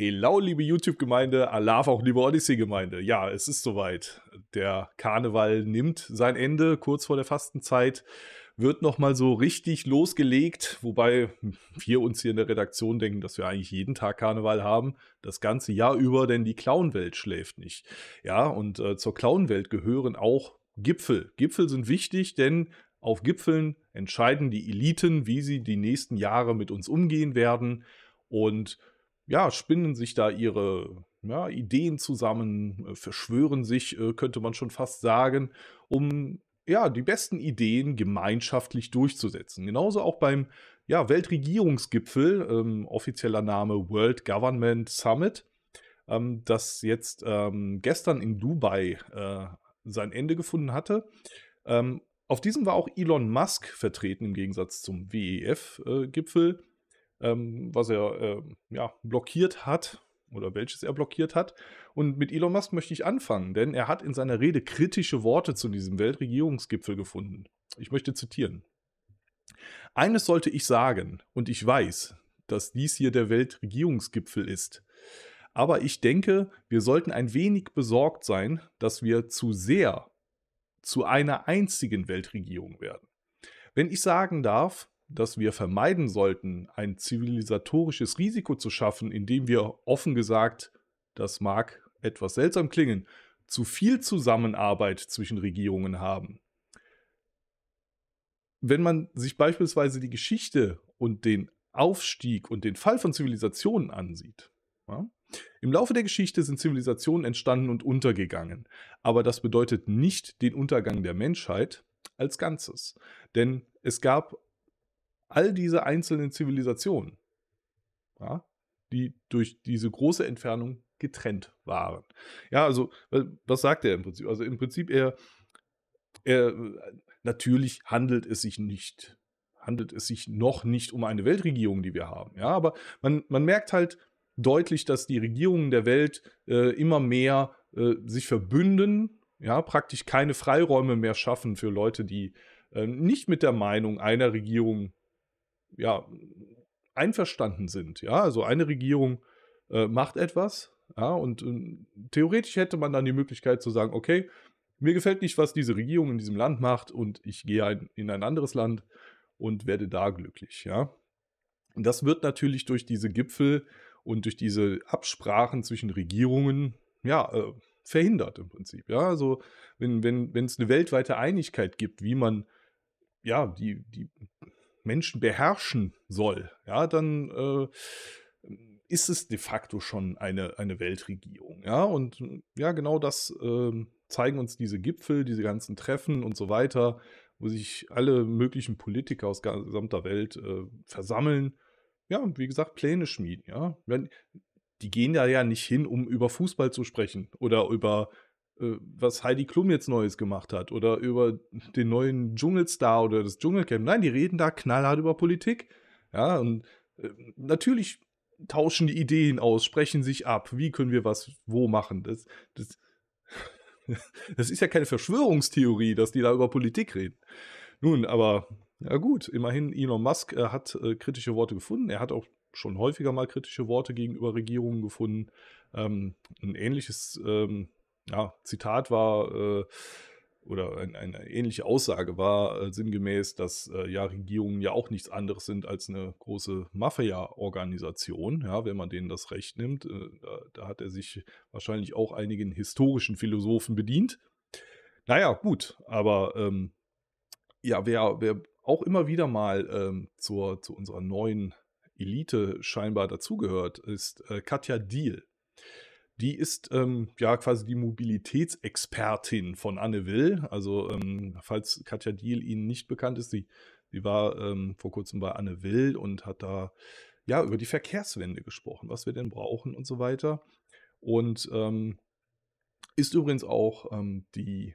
Hello, liebe YouTube-Gemeinde, Alav auch liebe Odyssey-Gemeinde. Ja, es ist soweit. Der Karneval nimmt sein Ende kurz vor der Fastenzeit, wird nochmal so richtig losgelegt, wobei wir uns hier in der Redaktion denken, dass wir eigentlich jeden Tag Karneval haben, das ganze Jahr über, denn die Clownwelt schläft nicht. Ja, und äh, zur Clownwelt gehören auch Gipfel. Gipfel sind wichtig, denn auf Gipfeln entscheiden die Eliten, wie sie die nächsten Jahre mit uns umgehen werden und ja, spinnen sich da ihre ja, Ideen zusammen, äh, verschwören sich, äh, könnte man schon fast sagen, um ja, die besten Ideen gemeinschaftlich durchzusetzen. Genauso auch beim ja, Weltregierungsgipfel, ähm, offizieller Name World Government Summit, ähm, das jetzt ähm, gestern in Dubai äh, sein Ende gefunden hatte. Ähm, auf diesem war auch Elon Musk vertreten im Gegensatz zum WEF-Gipfel. Äh, ähm, was er äh, ja, blockiert hat oder welches er blockiert hat. Und mit Elon Musk möchte ich anfangen, denn er hat in seiner Rede kritische Worte zu diesem Weltregierungsgipfel gefunden. Ich möchte zitieren. Eines sollte ich sagen, und ich weiß, dass dies hier der Weltregierungsgipfel ist. Aber ich denke, wir sollten ein wenig besorgt sein, dass wir zu sehr zu einer einzigen Weltregierung werden. Wenn ich sagen darf, dass wir vermeiden sollten, ein zivilisatorisches Risiko zu schaffen, indem wir offen gesagt, das mag etwas seltsam klingen, zu viel Zusammenarbeit zwischen Regierungen haben. Wenn man sich beispielsweise die Geschichte und den Aufstieg und den Fall von Zivilisationen ansieht, ja, im Laufe der Geschichte sind Zivilisationen entstanden und untergegangen, aber das bedeutet nicht den Untergang der Menschheit als Ganzes, denn es gab all diese einzelnen Zivilisationen, ja, die durch diese große Entfernung getrennt waren. Ja, also was sagt er im Prinzip? Also im Prinzip er, er natürlich handelt es sich nicht, handelt es sich noch nicht um eine Weltregierung, die wir haben. Ja, aber man, man merkt halt deutlich, dass die Regierungen der Welt äh, immer mehr äh, sich verbünden, ja, praktisch keine Freiräume mehr schaffen für Leute, die äh, nicht mit der Meinung einer Regierung ja, einverstanden sind. Ja, also eine Regierung äh, macht etwas, ja, und äh, theoretisch hätte man dann die Möglichkeit zu sagen, okay, mir gefällt nicht, was diese Regierung in diesem Land macht und ich gehe ein, in ein anderes Land und werde da glücklich, ja. Und das wird natürlich durch diese Gipfel und durch diese Absprachen zwischen Regierungen, ja, äh, verhindert im Prinzip, ja. Also, wenn es wenn, eine weltweite Einigkeit gibt, wie man, ja, die, die Menschen beherrschen soll, ja, dann äh, ist es de facto schon eine, eine Weltregierung. Ja, und ja, genau das äh, zeigen uns diese Gipfel, diese ganzen Treffen und so weiter, wo sich alle möglichen Politiker aus gesamter Welt äh, versammeln. Ja, und wie gesagt, Pläne schmieden. Ja, die gehen da ja nicht hin, um über Fußball zu sprechen oder über äh, was Heidi Klum jetzt Neues gemacht hat oder über den neuen Dschungelstar oder das Dschungelcamp. Nein, die reden da knallhart über Politik. Ja, und äh, natürlich tauschen die Ideen aus, sprechen sich ab. Wie können wir was wo machen? Das, das, das ist ja keine Verschwörungstheorie, dass die da über Politik reden. Nun, aber ja gut, immerhin Elon Musk äh, hat äh, kritische Worte gefunden. Er hat auch schon häufiger mal kritische Worte gegenüber Regierungen gefunden. Ähm, ein ähnliches ähm, ja, Zitat war äh, oder ein, eine ähnliche Aussage war äh, sinngemäß, dass äh, ja Regierungen ja auch nichts anderes sind als eine große Mafia-Organisation, ja, wenn man denen das Recht nimmt. Äh, da, da, hat er sich wahrscheinlich auch einigen historischen Philosophen bedient. Naja, gut, aber ähm, ja, wer, wer auch immer wieder mal ähm, zur, zu unserer neuen Elite scheinbar dazugehört, ist äh, Katja Diel. Die ist ähm, ja quasi die Mobilitätsexpertin von Anne Will. Also, ähm, falls Katja Diel Ihnen nicht bekannt ist, sie, sie war ähm, vor kurzem bei Anne Will und hat da ja über die Verkehrswende gesprochen, was wir denn brauchen und so weiter. Und ähm, ist übrigens auch ähm, die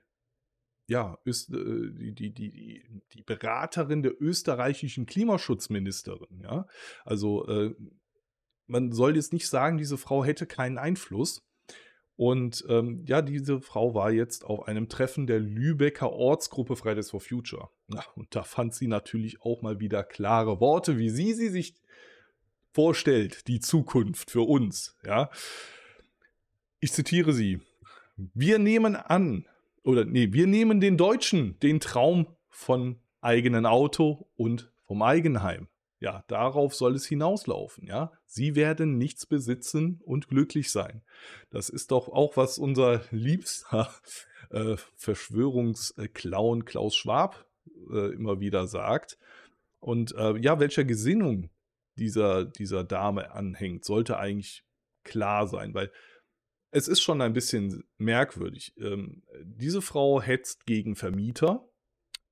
ja, ist, äh, die, die, die, die Beraterin der österreichischen Klimaschutzministerin. Ja? Also äh, man soll jetzt nicht sagen, diese Frau hätte keinen Einfluss. Und ähm, ja, diese Frau war jetzt auf einem Treffen der Lübecker Ortsgruppe Fridays for Future. Ja, und da fand sie natürlich auch mal wieder klare Worte, wie sie sie sich vorstellt, die Zukunft für uns. Ja, ich zitiere sie. Wir nehmen an, oder nee, wir nehmen den Deutschen den Traum von eigenen Auto und vom Eigenheim. Ja, darauf soll es hinauslaufen, ja. Sie werden nichts besitzen und glücklich sein. Das ist doch auch, was unser liebster äh, Verschwörungsclown Klaus Schwab äh, immer wieder sagt. Und äh, ja, welcher Gesinnung dieser, dieser Dame anhängt, sollte eigentlich klar sein, weil es ist schon ein bisschen merkwürdig. Ähm, diese Frau hetzt gegen Vermieter,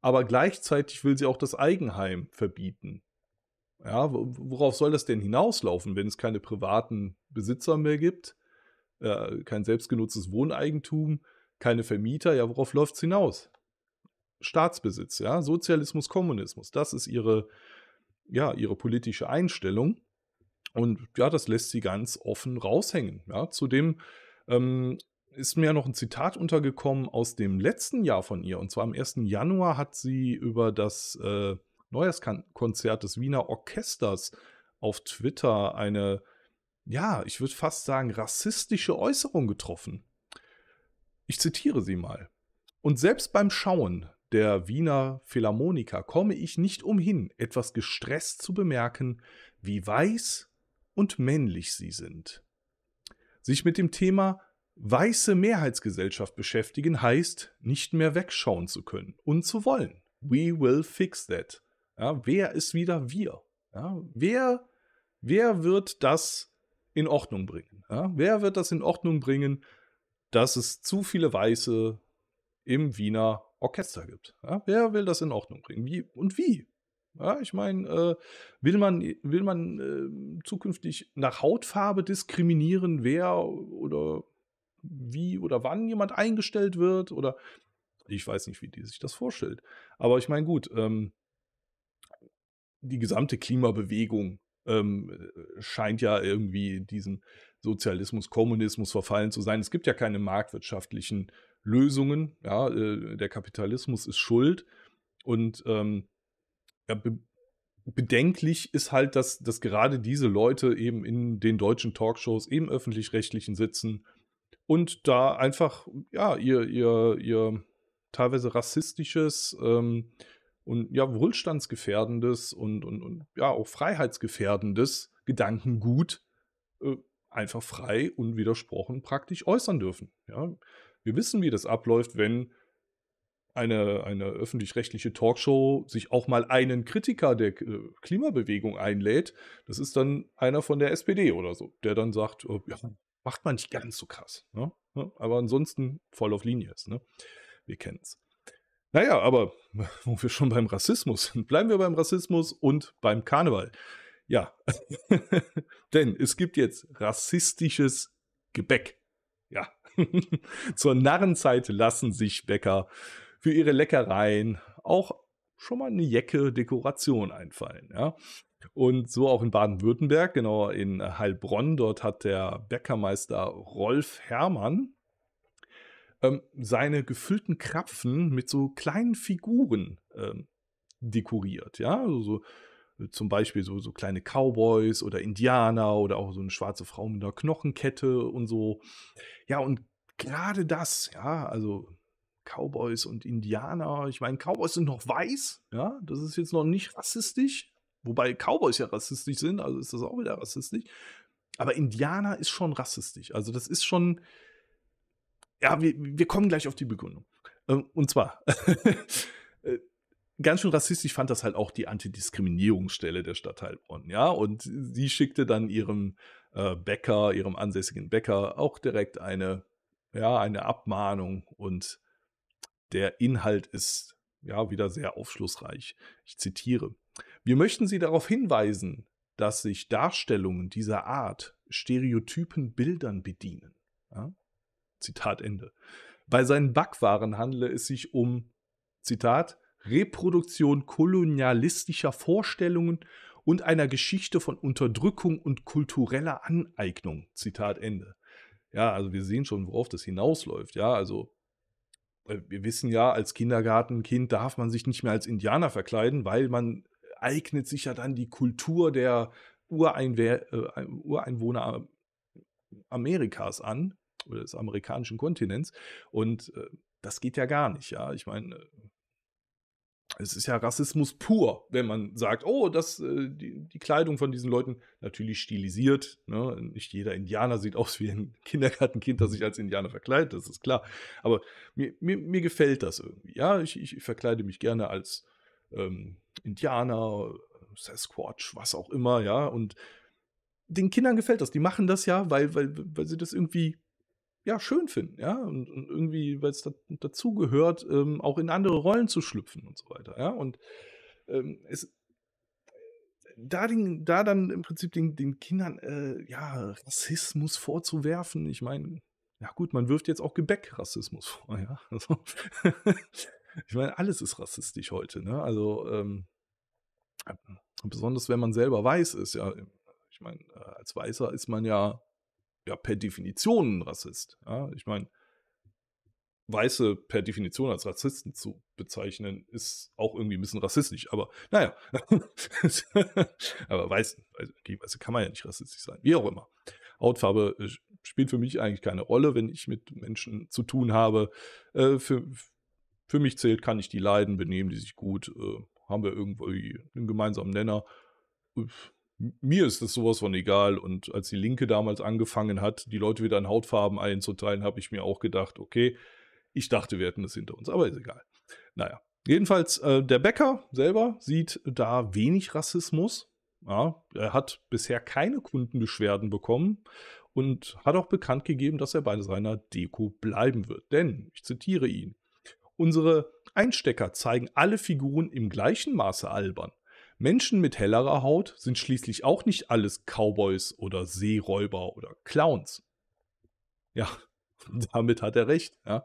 aber gleichzeitig will sie auch das Eigenheim verbieten. Ja, worauf soll das denn hinauslaufen, wenn es keine privaten Besitzer mehr gibt, äh, kein selbstgenutztes Wohneigentum, keine Vermieter? Ja, worauf läuft es hinaus? Staatsbesitz, ja, Sozialismus, Kommunismus, das ist ihre, ja, ihre politische Einstellung. Und ja, das lässt sie ganz offen raushängen. Ja. Zudem ähm, ist mir noch ein Zitat untergekommen aus dem letzten Jahr von ihr. Und zwar am 1. Januar hat sie über das äh, Neujahrskonzert des Wiener Orchesters auf Twitter eine, ja, ich würde fast sagen, rassistische Äußerung getroffen. Ich zitiere sie mal. Und selbst beim Schauen der Wiener Philharmoniker komme ich nicht umhin, etwas gestresst zu bemerken, wie weiß und männlich sie sind. Sich mit dem Thema weiße Mehrheitsgesellschaft beschäftigen heißt, nicht mehr wegschauen zu können und zu wollen. We will fix that. Ja, wer ist wieder wir? Ja, wer, wer wird das in Ordnung bringen? Ja, wer wird das in Ordnung bringen, dass es zu viele Weiße im Wiener Orchester gibt? Ja, wer will das in Ordnung bringen? Wie und wie? Ja, ich meine, äh, will man, will man äh, zukünftig nach Hautfarbe diskriminieren, wer oder wie oder wann jemand eingestellt wird? Oder ich weiß nicht, wie die sich das vorstellt. Aber ich meine, gut, ähm, die gesamte Klimabewegung ähm, äh, scheint ja irgendwie diesem Sozialismus, Kommunismus verfallen zu sein. Es gibt ja keine marktwirtschaftlichen Lösungen. Ja, äh, der Kapitalismus ist schuld. Und ähm, ja, be bedenklich ist halt, dass, dass gerade diese Leute eben in den deutschen Talkshows, eben öffentlich-rechtlichen sitzen und da einfach, ja, ihr, ihr, ihr teilweise rassistisches, ähm, und ja, wohlstandsgefährdendes und, und, und ja, auch freiheitsgefährdendes Gedankengut äh, einfach frei, unwidersprochen praktisch äußern dürfen. Ja? Wir wissen, wie das abläuft, wenn eine, eine öffentlich-rechtliche Talkshow sich auch mal einen Kritiker der äh, Klimabewegung einlädt. Das ist dann einer von der SPD oder so, der dann sagt, oh, ja, macht man nicht ganz so krass. Ne, ne? Aber ansonsten voll auf Linie ist. Ne? Wir kennen es. Naja, aber wo wir schon beim Rassismus sind, bleiben wir beim Rassismus und beim Karneval. Ja, denn es gibt jetzt rassistisches Gebäck. Ja, zur Narrenzeit lassen sich Bäcker für ihre Leckereien auch schon mal eine Jecke Dekoration einfallen. Ja. Und so auch in Baden-Württemberg, genauer in Heilbronn. Dort hat der Bäckermeister Rolf Herrmann ähm, seine gefüllten Krapfen mit so kleinen Figuren ähm, dekoriert. Ja, also so, äh, zum Beispiel so, so kleine Cowboys oder Indianer oder auch so eine schwarze Frau mit einer Knochenkette und so. Ja, und gerade das, ja, also Cowboys und Indianer, ich meine, Cowboys sind noch weiß, ja, das ist jetzt noch nicht rassistisch, wobei Cowboys ja rassistisch sind, also ist das auch wieder rassistisch. Aber Indianer ist schon rassistisch. Also das ist schon, ja, wir, wir kommen gleich auf die Begründung. Ähm, und zwar, äh, ganz schön rassistisch fand das halt auch die Antidiskriminierungsstelle der Stadt Heilbronn, ja. Und sie schickte dann ihrem äh, Bäcker, ihrem ansässigen Bäcker auch direkt eine, ja, eine Abmahnung und der Inhalt ist ja wieder sehr aufschlussreich. Ich zitiere. Wir möchten Sie darauf hinweisen, dass sich Darstellungen dieser Art stereotypen Bildern bedienen. Ja? Zitat Ende. Bei seinen Backwaren handle es sich um, Zitat, Reproduktion kolonialistischer Vorstellungen und einer Geschichte von Unterdrückung und kultureller Aneignung. Zitat Ende. Ja, also wir sehen schon, worauf das hinausläuft. Ja, also äh, wir wissen ja, als Kindergartenkind darf man sich nicht mehr als Indianer verkleiden, weil man eignet sich ja dann die Kultur der Ureinwe äh, Ureinwohner Amerikas an oder des amerikanischen Kontinents. Und äh, das geht ja gar nicht, ja. Ich meine, äh, es ist ja Rassismus pur, wenn man sagt, oh, das, äh, die, die, Kleidung von diesen Leuten natürlich stilisiert. Ne? Nicht jeder Indianer sieht aus wie ein Kindergartenkind, das sich als Indianer verkleidet, das ist klar. Aber mir, mir, mir gefällt das irgendwie. Ja, ich, ich verkleide mich gerne als ähm, Indianer, Sasquatch, was auch immer, ja. Und den Kindern gefällt das. Die machen das ja, weil, weil, weil sie das irgendwie ja, schön finden, ja, und, und irgendwie, weil es da, dazu gehört, ähm, auch in andere Rollen zu schlüpfen und so weiter, ja, und ähm, es, da, den, da dann im Prinzip den, den Kindern, äh, ja, Rassismus vorzuwerfen, ich meine, ja gut, man wirft jetzt auch Gebäck Rassismus vor, ja, also, ich meine, alles ist rassistisch heute, ne, also, ähm, besonders wenn man selber weiß ist, ja, ich meine, äh, als Weißer ist man ja ja per Definition ein Rassist. Ja? Ich meine, Weiße per Definition als Rassisten zu bezeichnen, ist auch irgendwie ein bisschen rassistisch, aber naja. aber Weißen, also, Weiße kann man ja nicht rassistisch sein, wie auch immer. Hautfarbe äh, spielt für mich eigentlich keine Rolle, wenn ich mit Menschen zu tun habe. Äh, für, für mich zählt, kann ich die leiden, benehmen die sich gut, äh, haben wir irgendwie einen gemeinsamen Nenner. Uff, mir ist das sowas von egal. Und als die Linke damals angefangen hat, die Leute wieder in Hautfarben einzuteilen, habe ich mir auch gedacht, okay, ich dachte, wir hätten das hinter uns, aber ist egal. Naja. Jedenfalls, äh, der Bäcker selber sieht da wenig Rassismus. Ja, er hat bisher keine Kundenbeschwerden bekommen und hat auch bekannt gegeben, dass er bei seiner Deko bleiben wird. Denn, ich zitiere ihn, unsere Einstecker zeigen alle Figuren im gleichen Maße albern. Menschen mit hellerer Haut sind schließlich auch nicht alles Cowboys oder Seeräuber oder Clowns. Ja, damit hat er recht. Ja.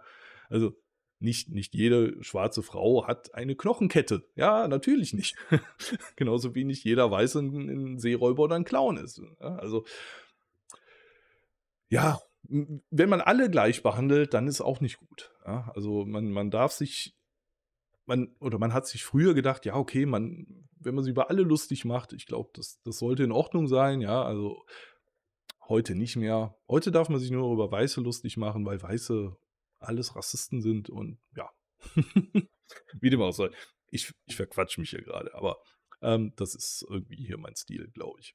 Also nicht, nicht jede schwarze Frau hat eine Knochenkette. Ja, natürlich nicht. Genauso wie nicht jeder Weiße ein, ein Seeräuber oder ein Clown ist. Ja, also, ja, wenn man alle gleich behandelt, dann ist auch nicht gut. Ja, also man, man darf sich man, oder man hat sich früher gedacht, ja, okay, man, wenn man sie über alle lustig macht, ich glaube, das, das sollte in Ordnung sein, ja, also heute nicht mehr. Heute darf man sich nur über Weiße lustig machen, weil Weiße alles Rassisten sind und ja, wie dem auch sei. Ich, ich verquatsch mich hier gerade, aber ähm, das ist irgendwie hier mein Stil, glaube ich.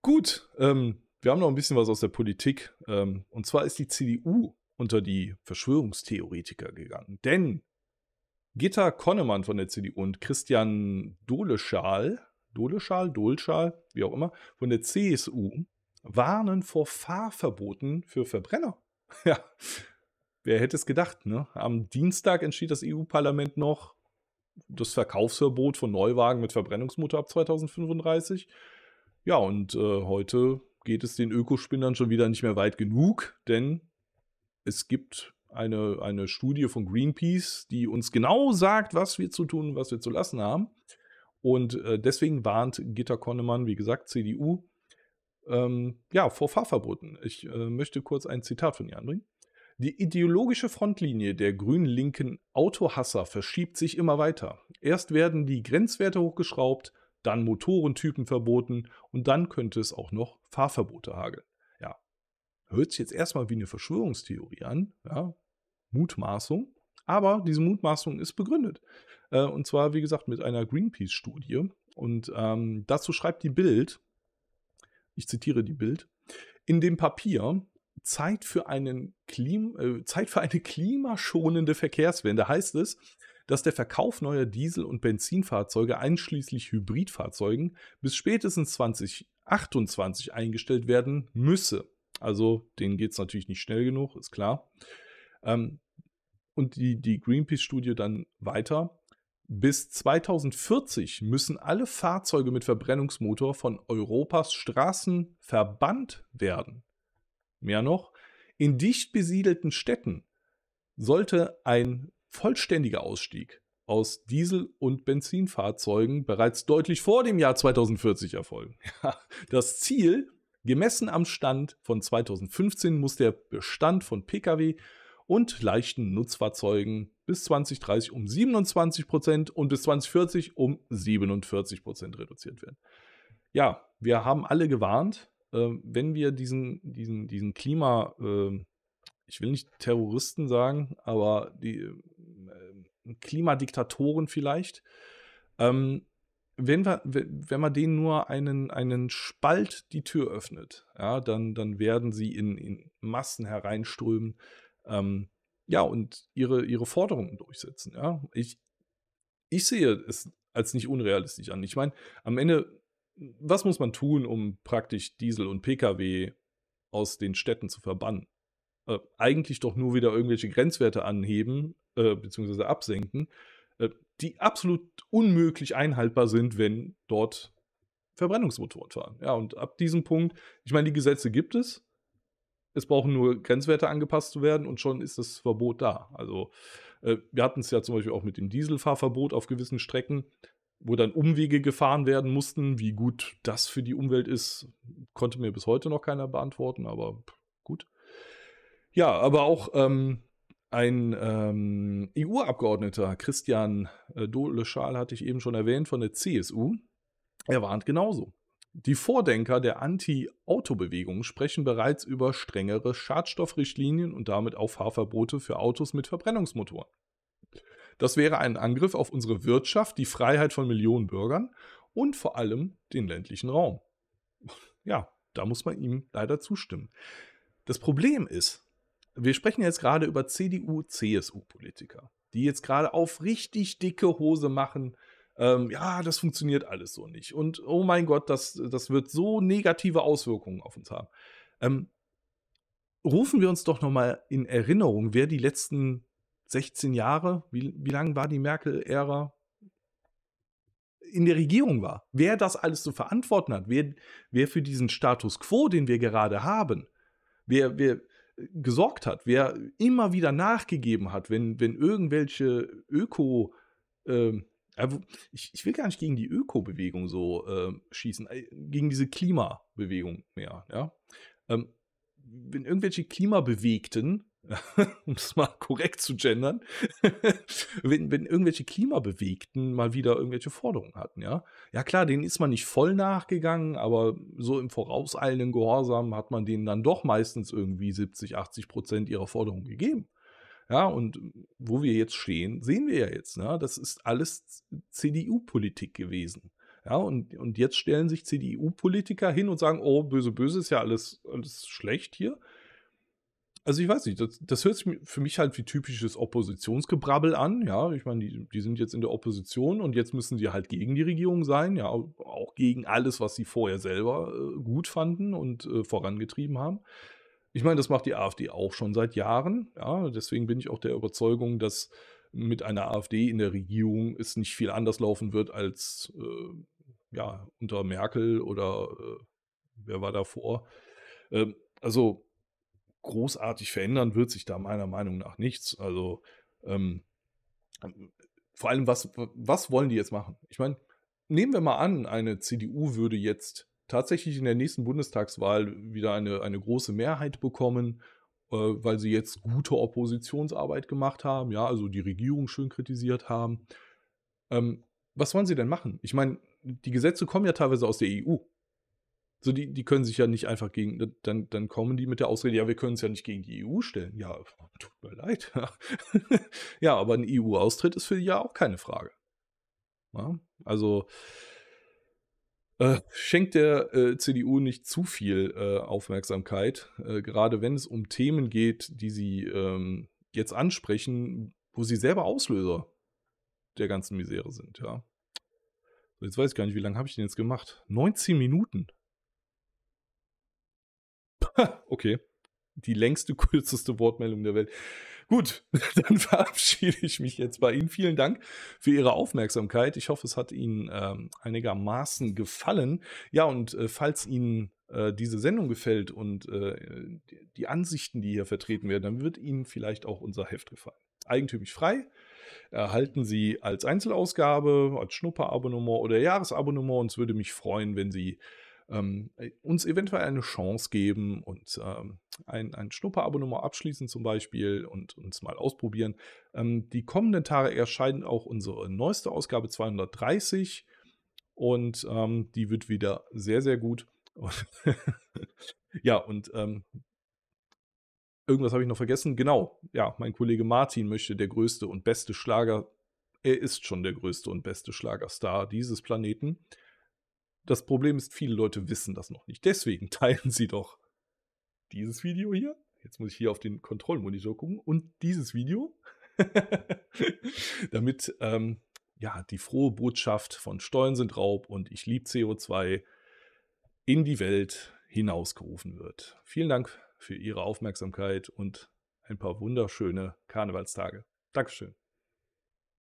Gut, ähm, wir haben noch ein bisschen was aus der Politik. Ähm, und zwar ist die CDU unter die Verschwörungstheoretiker gegangen. Denn Gitta Konnemann von der CDU und Christian Doleschal, Doleschal, Dolschal, wie auch immer, von der CSU warnen vor Fahrverboten für Verbrenner. Ja, wer hätte es gedacht, ne? Am Dienstag entschied das EU-Parlament noch das Verkaufsverbot von Neuwagen mit Verbrennungsmotor ab 2035. Ja, und äh, heute geht es den Ökospinnern schon wieder nicht mehr weit genug, denn es gibt eine, eine Studie von Greenpeace, die uns genau sagt, was wir zu tun, was wir zu lassen haben. Und äh, deswegen warnt Gitter Konnemann, wie gesagt, CDU, ähm, ja, vor Fahrverboten. Ich äh, möchte kurz ein Zitat von ihr anbringen. Die ideologische Frontlinie der grün-linken Autohasser verschiebt sich immer weiter. Erst werden die Grenzwerte hochgeschraubt, dann Motorentypen verboten und dann könnte es auch noch Fahrverbote hageln. Ja, hört sich jetzt erstmal wie eine Verschwörungstheorie an, ja, Mutmaßung. Aber diese Mutmaßung ist begründet. Äh, und zwar, wie gesagt, mit einer Greenpeace-Studie. Und ähm, dazu schreibt die Bild, ich zitiere die Bild, in dem Papier Zeit für, einen Klim äh, Zeit für eine klimaschonende Verkehrswende heißt es, dass der Verkauf neuer Diesel- und Benzinfahrzeuge einschließlich Hybridfahrzeugen bis spätestens 2028 eingestellt werden müsse. Also denen geht es natürlich nicht schnell genug, ist klar. Ähm, und die, die Greenpeace-Studie dann weiter. Bis 2040 müssen alle Fahrzeuge mit Verbrennungsmotor von Europas Straßen verbannt werden. Mehr noch, in dicht besiedelten Städten sollte ein vollständiger Ausstieg aus Diesel- und Benzinfahrzeugen bereits deutlich vor dem Jahr 2040 erfolgen. das Ziel, gemessen am Stand von 2015, muss der Bestand von Pkw und leichten Nutzfahrzeugen bis 2030 um 27 Prozent und bis 2040 um 47 Prozent reduziert werden. Ja, wir haben alle gewarnt, äh, wenn wir diesen, diesen, diesen Klima, äh, ich will nicht Terroristen sagen, aber die äh, Klimadiktatoren vielleicht, ähm, wenn, wir, wenn man denen nur einen, einen Spalt die Tür öffnet, ja, dann, dann werden sie in, in Massen hereinströmen ähm, ja, und ihre, ihre Forderungen durchsetzen. Ja? Ich, ich sehe es als nicht unrealistisch an. Ich meine, am Ende, was muss man tun, um praktisch Diesel und Pkw aus den Städten zu verbannen? Äh, eigentlich doch nur wieder irgendwelche Grenzwerte anheben äh, bzw. absenken, äh, die absolut unmöglich einhaltbar sind, wenn dort Verbrennungsmotoren fahren. Ja, und ab diesem Punkt, ich meine, die Gesetze gibt es, es brauchen nur Grenzwerte angepasst zu werden und schon ist das Verbot da. Also äh, wir hatten es ja zum Beispiel auch mit dem Dieselfahrverbot auf gewissen Strecken, wo dann Umwege gefahren werden mussten. Wie gut das für die Umwelt ist, konnte mir bis heute noch keiner beantworten, aber gut. Ja, aber auch ähm, ein ähm, EU-Abgeordneter, Christian äh, Dole-Schal, hatte ich eben schon erwähnt, von der CSU, er warnt genauso. Die Vordenker der Anti-Auto-Bewegung sprechen bereits über strengere Schadstoffrichtlinien und damit auch Fahrverbote für Autos mit Verbrennungsmotoren. Das wäre ein Angriff auf unsere Wirtschaft, die Freiheit von Millionen Bürgern und vor allem den ländlichen Raum. Ja, da muss man ihm leider zustimmen. Das Problem ist, wir sprechen jetzt gerade über CDU, CSU-Politiker, die jetzt gerade auf richtig dicke Hose machen, ähm, ja, das funktioniert alles so nicht. Und oh mein Gott, das, das wird so negative Auswirkungen auf uns haben. Ähm, rufen wir uns doch nochmal in Erinnerung, wer die letzten 16 Jahre, wie, wie lange war die Merkel-Ära? in der Regierung war, wer das alles zu verantworten hat, wer, wer für diesen Status quo, den wir gerade haben, wer, wer äh, gesorgt hat, wer immer wieder nachgegeben hat, wenn, wenn irgendwelche Öko, äh, äh, ich, ich, will gar nicht gegen die Öko-Bewegung so ähm, äh, schießen, gegen diese Klimabewegung mehr. Ja? Ähm, wenn irgendwelche Klimabewegten, um es mal korrekt zu gendern, wenn, wenn irgendwelche Klimabewegten mal wieder irgendwelche Forderungen hatten, ja, ja klar, denen ist man nicht voll nachgegangen, aber so im vorauseilenden Gehorsam hat man denen dann doch meistens irgendwie 70, 80 Prozent ihrer Forderungen gegeben. Ja, und hm, wo wir jetzt stehen, sehen wir ja jetzt. Ne? Das ist alles CDU-Politik gewesen. Ja, und, und jetzt stellen sich CDU-Politiker hin und sagen, oh, böse, böse ist ja alles, alles schlecht hier. Also ich weiß nicht, das, das hört sich für mich halt wie typisches Oppositionsgebrabbel an. Ja, ich meine, die, die sind jetzt in der Opposition und jetzt müssen sie halt gegen die Regierung sein, ja, auch gegen alles, was sie vorher selber äh, gut fanden und äh, vorangetrieben haben. Ich meine, das macht die AfD auch schon seit Jahren. Ja, deswegen bin ich auch der Überzeugung, dass mit einer AfD in der Regierung es nicht viel anders laufen wird als äh, ja, unter Merkel oder äh, wer war davor. Ähm, also großartig verändern wird sich da meiner Meinung nach nichts. Also ähm, vor allem, was, was wollen die jetzt machen? Ich meine, nehmen wir mal an, eine CDU würde jetzt tatsächlich in der nächsten Bundestagswahl wieder eine, eine große Mehrheit bekommen, äh, weil sie jetzt gute Oppositionsarbeit gemacht haben, ja, also die Regierung schön kritisiert haben. Ähm, was wollen sie denn machen? Ich meine, die Gesetze kommen ja teilweise aus der EU. So, die, die können sich ja nicht einfach gegen, dann, dann kommen die mit der Ausrede, ja, wir können es ja nicht gegen die EU stellen. Ja, tut mir leid. ja, aber ein EU-Austritt ist für die ja auch keine Frage. Ja, also, äh, schenkt der äh, CDU nicht zu viel äh, Aufmerksamkeit, äh, gerade wenn es um Themen geht, die sie ähm, jetzt ansprechen, wo sie selber Auslöser der ganzen Misere sind, ja. jetzt weiß ich gar nicht, wie lange habe ich den jetzt gemacht? 19 Minuten. okay. Die längste, kürzeste Wortmeldung der Welt. Gut, dann verabschiede ich mich jetzt bei Ihnen. Vielen Dank für Ihre Aufmerksamkeit. Ich hoffe, es hat Ihnen ähm, einigermaßen gefallen. Ja, und äh, falls Ihnen äh, diese Sendung gefällt und äh, die Ansichten, die hier vertreten werden, dann wird Ihnen vielleicht auch unser Heft gefallen. Eigentümlich frei erhalten Sie als Einzelausgabe, als Schnupperabonnement oder Jahresabonnement. Und es würde mich freuen, wenn Sie ähm, äh, uns eventuell eine Chance geben und ähm, ein, ein Schnupperabonnement abschließen zum Beispiel und uns mal ausprobieren. Ähm, die kommenden Tage erscheinen auch unsere neueste Ausgabe 230 und ähm, die wird wieder sehr, sehr gut. ja, und ähm, irgendwas habe ich noch vergessen. Genau, ja, mein Kollege Martin möchte der größte und beste Schlager. Er ist schon der größte und beste Schlagerstar dieses Planeten. Das Problem ist, viele Leute wissen das noch nicht. Deswegen teilen sie doch dieses Video hier. Jetzt muss ich hier auf den Kontrollmonitor gucken und dieses Video, damit ähm, ja die frohe Botschaft von Steuern sind Raub und ich liebe CO2 in die Welt hinausgerufen wird. Vielen Dank für Ihre Aufmerksamkeit und ein paar wunderschöne Karnevalstage. Dankeschön.